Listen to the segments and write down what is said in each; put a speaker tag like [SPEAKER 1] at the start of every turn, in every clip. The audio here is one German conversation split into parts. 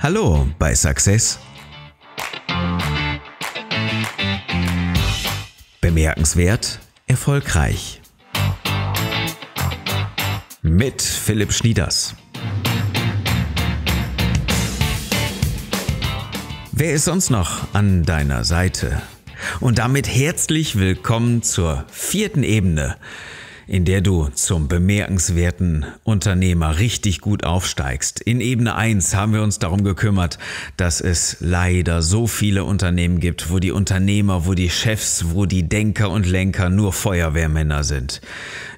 [SPEAKER 1] Hallo bei Success. Bemerkenswert, erfolgreich. Mit Philipp Schnieders. Wer ist sonst noch an deiner Seite? Und damit herzlich willkommen zur vierten Ebene in der du zum bemerkenswerten Unternehmer richtig gut aufsteigst. In Ebene 1 haben wir uns darum gekümmert, dass es leider so viele Unternehmen gibt, wo die Unternehmer, wo die Chefs, wo die Denker und Lenker nur Feuerwehrmänner sind.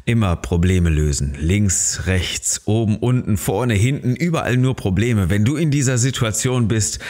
[SPEAKER 1] Immer Probleme lösen. Links, rechts, oben, unten, vorne, hinten, überall nur Probleme. Wenn du in dieser Situation bist,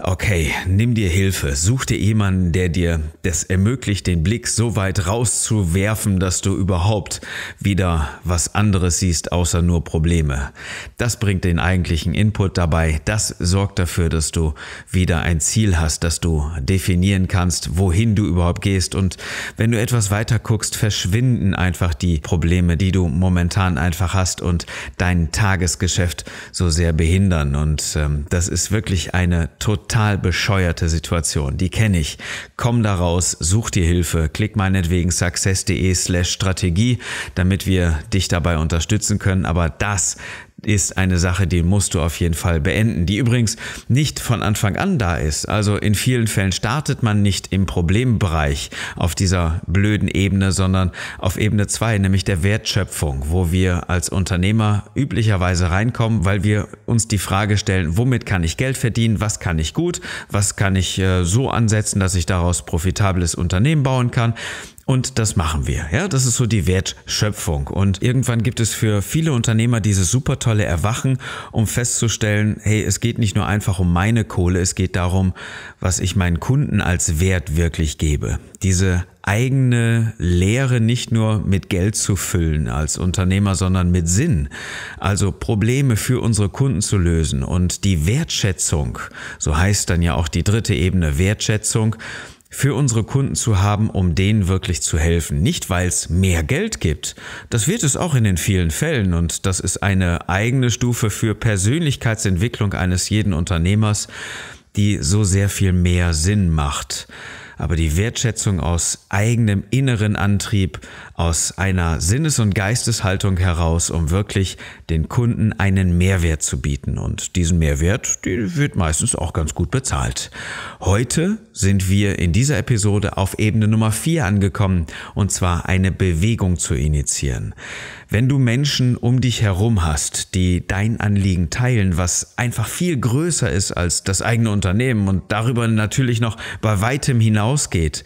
[SPEAKER 1] okay, nimm dir Hilfe. Such dir jemanden, der dir das ermöglicht, den Blick so weit rauszuwerfen, dass du überhaupt wieder was anderes siehst, außer nur Probleme. Das bringt den eigentlichen Input dabei. Das sorgt dafür, dass du wieder ein Ziel hast, dass du definieren kannst, wohin du überhaupt gehst. Und wenn du etwas weiter guckst, verschwinden einfach die Probleme. Probleme, die du momentan einfach hast und dein Tagesgeschäft so sehr behindern. Und ähm, das ist wirklich eine total bescheuerte Situation. Die kenne ich. Komm da raus, such dir Hilfe. Klick meinetwegen success.de slash Strategie, damit wir dich dabei unterstützen können. Aber das, ist eine Sache, die musst du auf jeden Fall beenden, die übrigens nicht von Anfang an da ist. Also in vielen Fällen startet man nicht im Problembereich auf dieser blöden Ebene, sondern auf Ebene 2, nämlich der Wertschöpfung, wo wir als Unternehmer üblicherweise reinkommen, weil wir uns die Frage stellen, womit kann ich Geld verdienen, was kann ich gut, was kann ich äh, so ansetzen, dass ich daraus profitables Unternehmen bauen kann und das machen wir. Ja, das ist so die Wertschöpfung. Und irgendwann gibt es für viele Unternehmer dieses super tolle Erwachen, um festzustellen, hey, es geht nicht nur einfach um meine Kohle, es geht darum, was ich meinen Kunden als Wert wirklich gebe. Diese eigene Lehre nicht nur mit Geld zu füllen als Unternehmer, sondern mit Sinn. Also Probleme für unsere Kunden zu lösen und die Wertschätzung, so heißt dann ja auch die dritte Ebene Wertschätzung, für unsere Kunden zu haben, um denen wirklich zu helfen. Nicht, weil es mehr Geld gibt. Das wird es auch in den vielen Fällen und das ist eine eigene Stufe für Persönlichkeitsentwicklung eines jeden Unternehmers, die so sehr viel mehr Sinn macht aber die Wertschätzung aus eigenem inneren Antrieb, aus einer Sinnes- und Geisteshaltung heraus, um wirklich den Kunden einen Mehrwert zu bieten. Und diesen Mehrwert, die wird meistens auch ganz gut bezahlt. Heute sind wir in dieser Episode auf Ebene Nummer 4 angekommen, und zwar eine Bewegung zu initiieren. Wenn du Menschen um dich herum hast, die dein Anliegen teilen, was einfach viel größer ist als das eigene Unternehmen und darüber natürlich noch bei weitem hinaus, hinausgeht,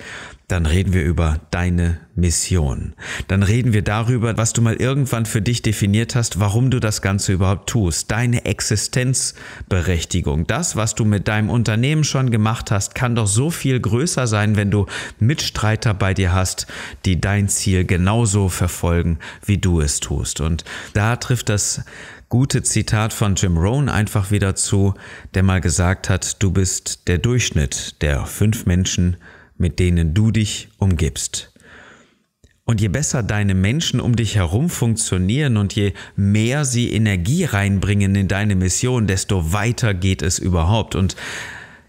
[SPEAKER 1] dann reden wir über deine Mission. Dann reden wir darüber, was du mal irgendwann für dich definiert hast, warum du das Ganze überhaupt tust. Deine Existenzberechtigung. Das, was du mit deinem Unternehmen schon gemacht hast, kann doch so viel größer sein, wenn du Mitstreiter bei dir hast, die dein Ziel genauso verfolgen, wie du es tust. Und da trifft das gute Zitat von Jim Rohn einfach wieder zu, der mal gesagt hat, du bist der Durchschnitt der fünf Menschen, mit denen du dich umgibst. Und je besser deine Menschen um dich herum funktionieren und je mehr sie Energie reinbringen in deine Mission, desto weiter geht es überhaupt. Und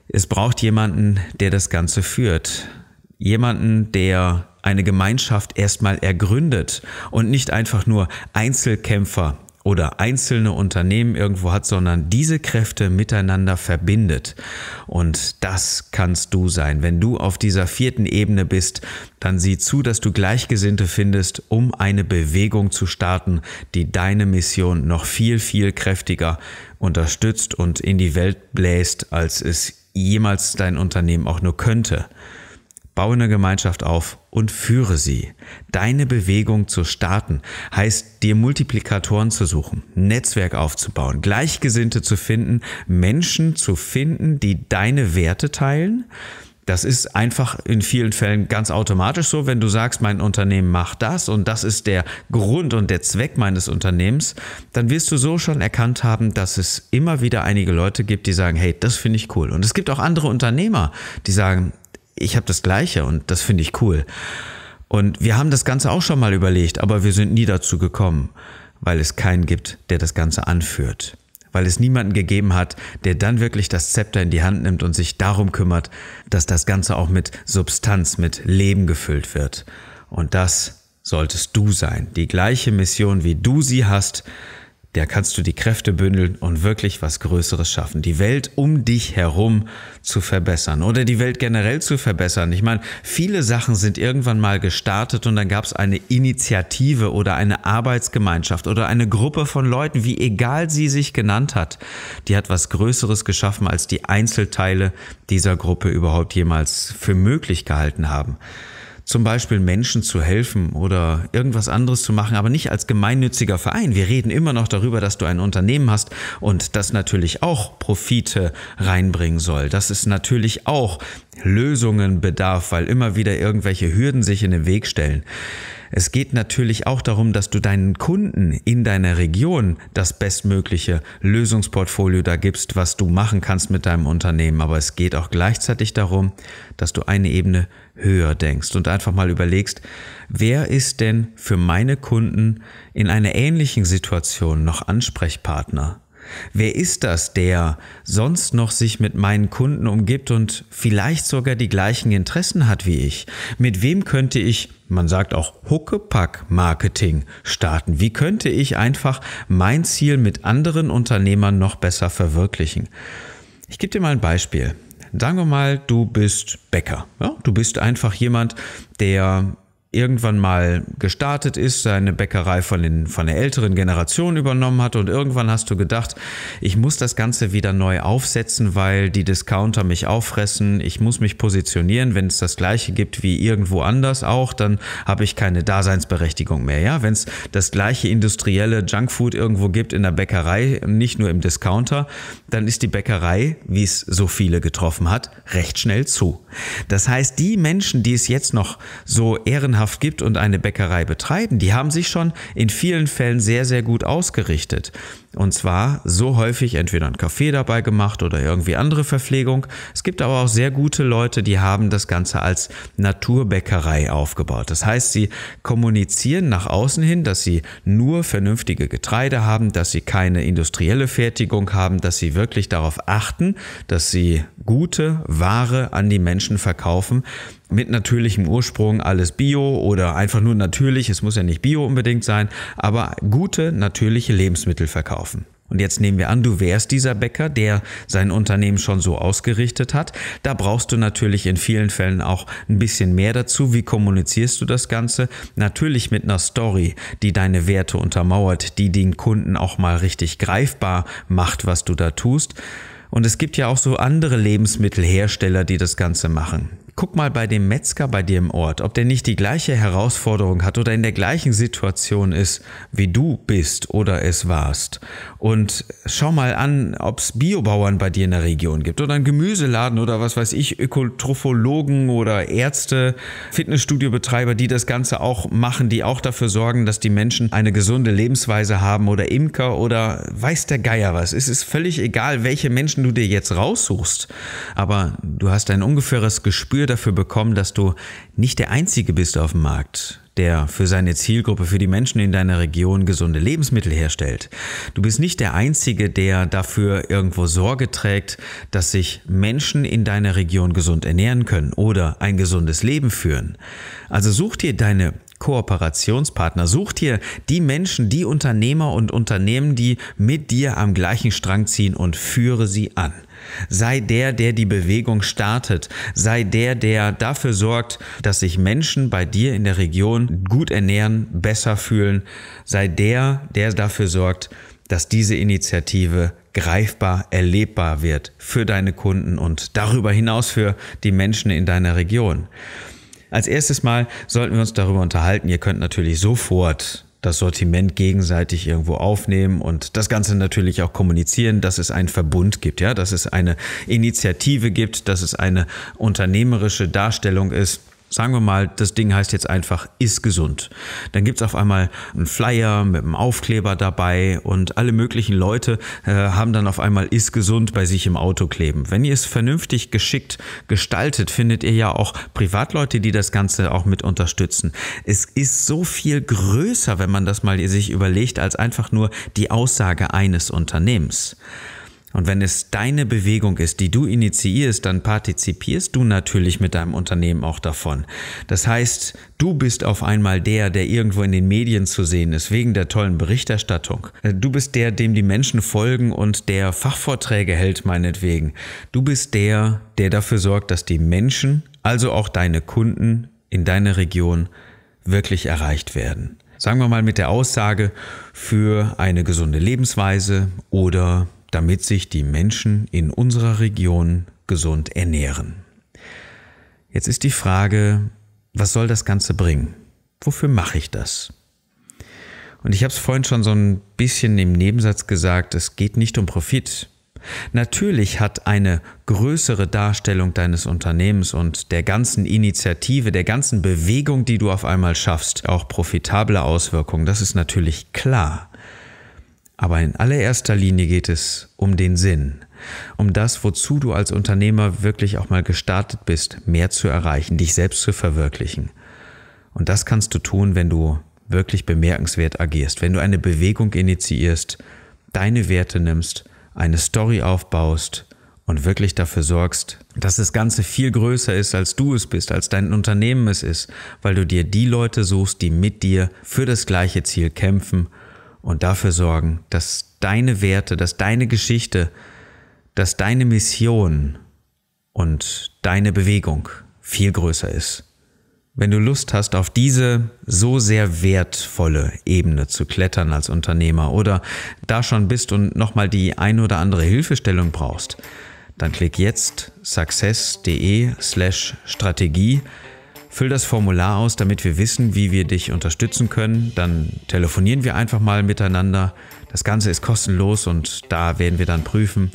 [SPEAKER 1] es braucht jemanden, der das Ganze führt. Jemanden, der eine Gemeinschaft erstmal ergründet und nicht einfach nur Einzelkämpfer oder einzelne Unternehmen irgendwo hat, sondern diese Kräfte miteinander verbindet. Und das kannst du sein. Wenn du auf dieser vierten Ebene bist, dann sieh zu, dass du Gleichgesinnte findest, um eine Bewegung zu starten, die deine Mission noch viel, viel kräftiger unterstützt und in die Welt bläst, als es jemals dein Unternehmen auch nur könnte. Baue eine Gemeinschaft auf und führe sie. Deine Bewegung zu starten heißt, dir Multiplikatoren zu suchen, Netzwerk aufzubauen, Gleichgesinnte zu finden, Menschen zu finden, die deine Werte teilen. Das ist einfach in vielen Fällen ganz automatisch so, wenn du sagst, mein Unternehmen macht das und das ist der Grund und der Zweck meines Unternehmens, dann wirst du so schon erkannt haben, dass es immer wieder einige Leute gibt, die sagen, hey, das finde ich cool. Und es gibt auch andere Unternehmer, die sagen, ich habe das Gleiche und das finde ich cool. Und wir haben das Ganze auch schon mal überlegt, aber wir sind nie dazu gekommen, weil es keinen gibt, der das Ganze anführt. Weil es niemanden gegeben hat, der dann wirklich das Zepter in die Hand nimmt und sich darum kümmert, dass das Ganze auch mit Substanz, mit Leben gefüllt wird. Und das solltest du sein. Die gleiche Mission, wie du sie hast, da kannst du die Kräfte bündeln und wirklich was Größeres schaffen. Die Welt um dich herum zu verbessern oder die Welt generell zu verbessern. Ich meine, viele Sachen sind irgendwann mal gestartet und dann gab es eine Initiative oder eine Arbeitsgemeinschaft oder eine Gruppe von Leuten, wie egal sie sich genannt hat, die hat was Größeres geschaffen, als die Einzelteile dieser Gruppe überhaupt jemals für möglich gehalten haben zum Beispiel Menschen zu helfen oder irgendwas anderes zu machen, aber nicht als gemeinnütziger Verein. Wir reden immer noch darüber, dass du ein Unternehmen hast und das natürlich auch Profite reinbringen soll. Das ist natürlich auch Lösungen bedarf, weil immer wieder irgendwelche Hürden sich in den Weg stellen. Es geht natürlich auch darum, dass du deinen Kunden in deiner Region das bestmögliche Lösungsportfolio da gibst, was du machen kannst mit deinem Unternehmen. Aber es geht auch gleichzeitig darum, dass du eine Ebene höher denkst und einfach mal überlegst, wer ist denn für meine Kunden in einer ähnlichen Situation noch Ansprechpartner? Wer ist das, der sonst noch sich mit meinen Kunden umgibt und vielleicht sogar die gleichen Interessen hat wie ich? Mit wem könnte ich, man sagt auch Huckepack-Marketing starten? Wie könnte ich einfach mein Ziel mit anderen Unternehmern noch besser verwirklichen? Ich gebe dir mal ein Beispiel. Sagen wir mal, du bist Bäcker. Ja? Du bist einfach jemand, der irgendwann mal gestartet ist, seine Bäckerei von, den, von der älteren Generation übernommen hat und irgendwann hast du gedacht, ich muss das Ganze wieder neu aufsetzen, weil die Discounter mich auffressen, ich muss mich positionieren, wenn es das gleiche gibt wie irgendwo anders auch, dann habe ich keine Daseinsberechtigung mehr. Ja? Wenn es das gleiche industrielle Junkfood irgendwo gibt in der Bäckerei, nicht nur im Discounter, dann ist die Bäckerei, wie es so viele getroffen hat, recht schnell zu. Das heißt, die Menschen, die es jetzt noch so ehrenhaft Arbeitskraft gibt und eine Bäckerei betreiben, die haben sich schon in vielen Fällen sehr, sehr gut ausgerichtet. Und zwar so häufig entweder einen Kaffee dabei gemacht oder irgendwie andere Verpflegung. Es gibt aber auch sehr gute Leute, die haben das Ganze als Naturbäckerei aufgebaut. Das heißt, sie kommunizieren nach außen hin, dass sie nur vernünftige Getreide haben, dass sie keine industrielle Fertigung haben, dass sie wirklich darauf achten, dass sie gute Ware an die Menschen verkaufen, mit natürlichem Ursprung, alles Bio oder einfach nur natürlich, es muss ja nicht Bio unbedingt sein, aber gute, natürliche Lebensmittel verkaufen. Und jetzt nehmen wir an, du wärst dieser Bäcker, der sein Unternehmen schon so ausgerichtet hat. Da brauchst du natürlich in vielen Fällen auch ein bisschen mehr dazu. Wie kommunizierst du das Ganze? Natürlich mit einer Story, die deine Werte untermauert, die den Kunden auch mal richtig greifbar macht, was du da tust. Und es gibt ja auch so andere Lebensmittelhersteller, die das Ganze machen. Guck mal bei dem Metzger bei dir im Ort, ob der nicht die gleiche Herausforderung hat oder in der gleichen Situation ist, wie du bist oder es warst. Und schau mal an, ob es Biobauern bei dir in der Region gibt oder einen Gemüseladen oder was weiß ich, Ökotrophologen oder Ärzte, Fitnessstudiobetreiber, die das Ganze auch machen, die auch dafür sorgen, dass die Menschen eine gesunde Lebensweise haben oder Imker oder weiß der Geier was. Es ist völlig egal, welche Menschen du dir jetzt raussuchst, aber du hast ein ungefähres Gespür dafür bekommen, dass du nicht der Einzige bist auf dem Markt, der für seine Zielgruppe, für die Menschen in deiner Region gesunde Lebensmittel herstellt. Du bist nicht der Einzige, der dafür irgendwo Sorge trägt, dass sich Menschen in deiner Region gesund ernähren können oder ein gesundes Leben führen. Also such dir deine Kooperationspartner. Such dir die Menschen, die Unternehmer und Unternehmen, die mit dir am gleichen Strang ziehen und führe sie an. Sei der, der die Bewegung startet. Sei der, der dafür sorgt, dass sich Menschen bei dir in der Region gut ernähren, besser fühlen. Sei der, der dafür sorgt, dass diese Initiative greifbar, erlebbar wird für deine Kunden und darüber hinaus für die Menschen in deiner Region. Als erstes Mal sollten wir uns darüber unterhalten. Ihr könnt natürlich sofort das Sortiment gegenseitig irgendwo aufnehmen und das Ganze natürlich auch kommunizieren, dass es einen Verbund gibt, ja, dass es eine Initiative gibt, dass es eine unternehmerische Darstellung ist. Sagen wir mal, das Ding heißt jetzt einfach, ist gesund. Dann gibt's auf einmal einen Flyer mit einem Aufkleber dabei und alle möglichen Leute äh, haben dann auf einmal ist gesund bei sich im Auto kleben. Wenn ihr es vernünftig geschickt gestaltet, findet ihr ja auch Privatleute, die das Ganze auch mit unterstützen. Es ist so viel größer, wenn man das mal sich überlegt, als einfach nur die Aussage eines Unternehmens. Und wenn es deine Bewegung ist, die du initiierst, dann partizipierst du natürlich mit deinem Unternehmen auch davon. Das heißt, du bist auf einmal der, der irgendwo in den Medien zu sehen ist, wegen der tollen Berichterstattung. Du bist der, dem die Menschen folgen und der Fachvorträge hält, meinetwegen. Du bist der, der dafür sorgt, dass die Menschen, also auch deine Kunden in deiner Region, wirklich erreicht werden. Sagen wir mal mit der Aussage für eine gesunde Lebensweise oder damit sich die Menschen in unserer Region gesund ernähren. Jetzt ist die Frage, was soll das Ganze bringen? Wofür mache ich das? Und ich habe es vorhin schon so ein bisschen im Nebensatz gesagt, es geht nicht um Profit. Natürlich hat eine größere Darstellung deines Unternehmens und der ganzen Initiative, der ganzen Bewegung, die du auf einmal schaffst, auch profitable Auswirkungen. Das ist natürlich klar. Aber in allererster Linie geht es um den Sinn, um das, wozu du als Unternehmer wirklich auch mal gestartet bist, mehr zu erreichen, dich selbst zu verwirklichen. Und das kannst du tun, wenn du wirklich bemerkenswert agierst, wenn du eine Bewegung initiierst, deine Werte nimmst, eine Story aufbaust und wirklich dafür sorgst, dass das Ganze viel größer ist, als du es bist, als dein Unternehmen es ist, weil du dir die Leute suchst, die mit dir für das gleiche Ziel kämpfen und dafür sorgen, dass deine Werte, dass deine Geschichte, dass deine Mission und deine Bewegung viel größer ist. Wenn du Lust hast, auf diese so sehr wertvolle Ebene zu klettern als Unternehmer oder da schon bist und nochmal die ein oder andere Hilfestellung brauchst, dann klick jetzt success.de slash Strategie Füll das Formular aus, damit wir wissen, wie wir dich unterstützen können. Dann telefonieren wir einfach mal miteinander. Das Ganze ist kostenlos und da werden wir dann prüfen,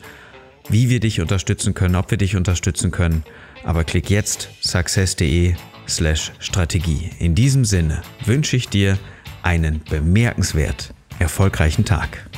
[SPEAKER 1] wie wir dich unterstützen können, ob wir dich unterstützen können. Aber klick jetzt success.de slash Strategie. In diesem Sinne wünsche ich dir einen bemerkenswert erfolgreichen Tag.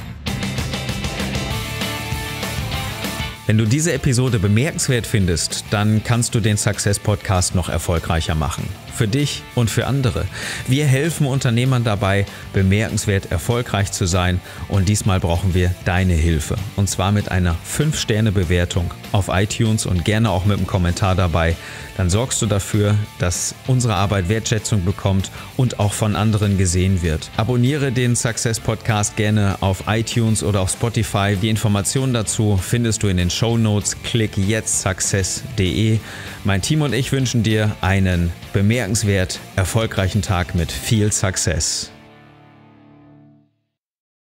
[SPEAKER 1] Wenn du diese Episode bemerkenswert findest, dann kannst du den Success Podcast noch erfolgreicher machen für dich und für andere. Wir helfen Unternehmern dabei, bemerkenswert erfolgreich zu sein und diesmal brauchen wir deine Hilfe. Und zwar mit einer 5-Sterne-Bewertung auf iTunes und gerne auch mit einem Kommentar dabei. Dann sorgst du dafür, dass unsere Arbeit Wertschätzung bekommt und auch von anderen gesehen wird. Abonniere den Success Podcast gerne auf iTunes oder auf Spotify. Die Informationen dazu findest du in den Show Notes. Klick jetzt success.de. Mein Team und ich wünschen dir einen bemerkenswerten bemerkenswert erfolgreichen Tag mit viel Success.